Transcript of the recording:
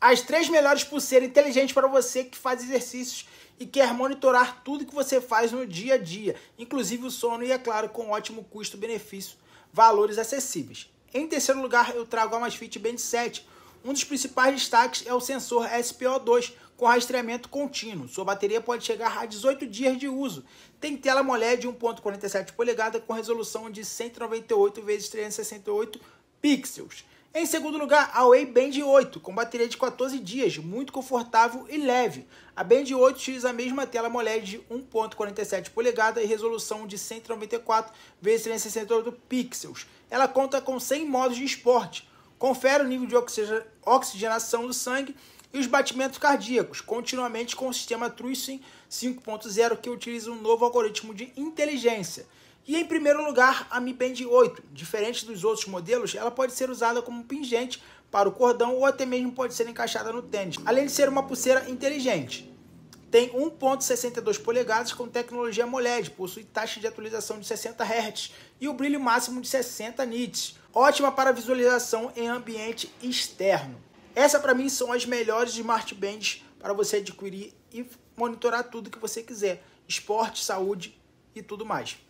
As três melhores pulseiras inteligentes para você que faz exercícios e quer monitorar tudo que você faz no dia a dia, inclusive o sono e, é claro, com ótimo custo-benefício, valores acessíveis. Em terceiro lugar, eu trago a Amazfit Band 7. Um dos principais destaques é o sensor SPO2 com rastreamento contínuo. Sua bateria pode chegar a 18 dias de uso. Tem tela AMOLED de 1.47 polegada com resolução de 198 x 368 pixels. Em segundo lugar, a Huawei Band 8, com bateria de 14 dias, muito confortável e leve. A Band 8 utiliza a mesma tela AMOLED de 1.47 polegada e resolução de 194 x 368 pixels. Ela conta com 100 modos de esporte. Confere o nível de oxigenação do sangue e os batimentos cardíacos, continuamente com o sistema TruSync 5.0 que utiliza um novo algoritmo de inteligência. E em primeiro lugar, a Mi Band 8. Diferente dos outros modelos, ela pode ser usada como pingente para o cordão ou até mesmo pode ser encaixada no tênis. Além de ser uma pulseira inteligente, tem 1.62 polegadas com tecnologia AMOLED, possui taxa de atualização de 60 Hz e o brilho máximo de 60 nits. Ótima para visualização em ambiente externo. Essa para mim são as melhores smart bands para você adquirir e monitorar tudo que você quiser, esporte, saúde e tudo mais.